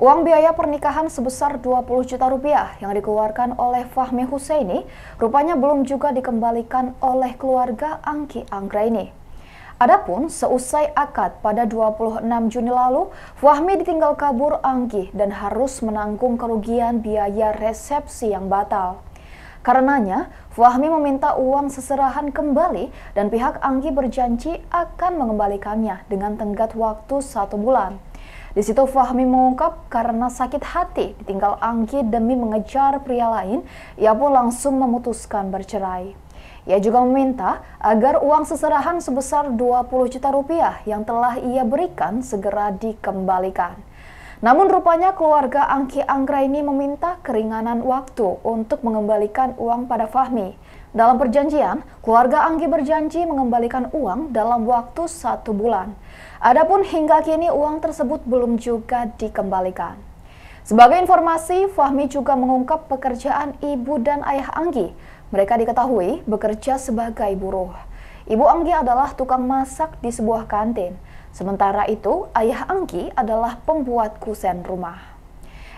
Uang biaya pernikahan sebesar 20 juta rupiah yang dikeluarkan oleh Fahmi Husaini rupanya belum juga dikembalikan oleh keluarga Angki Anggraini. Adapun seusai akad pada 26 Juni lalu, Fahmi ditinggal kabur Angki dan harus menanggung kerugian biaya resepsi yang batal. Karenanya, Fahmi meminta uang seserahan kembali dan pihak Angki berjanji akan mengembalikannya dengan tenggat waktu satu bulan. Di situ Fahmi mengungkap karena sakit hati ditinggal Angki demi mengejar pria lain, ia pun langsung memutuskan bercerai. Ia juga meminta agar uang seserahan sebesar 20 juta rupiah yang telah ia berikan segera dikembalikan. Namun rupanya keluarga Angki Anggra ini meminta keringanan waktu untuk mengembalikan uang pada Fahmi. Dalam perjanjian, keluarga Anggi berjanji mengembalikan uang dalam waktu satu bulan. Adapun hingga kini uang tersebut belum juga dikembalikan. Sebagai informasi, Fahmi juga mengungkap pekerjaan ibu dan ayah Anggi. Mereka diketahui bekerja sebagai buruh. Ibu Anggi adalah tukang masak di sebuah kantin. Sementara itu, ayah Anggi adalah pembuat kusen rumah.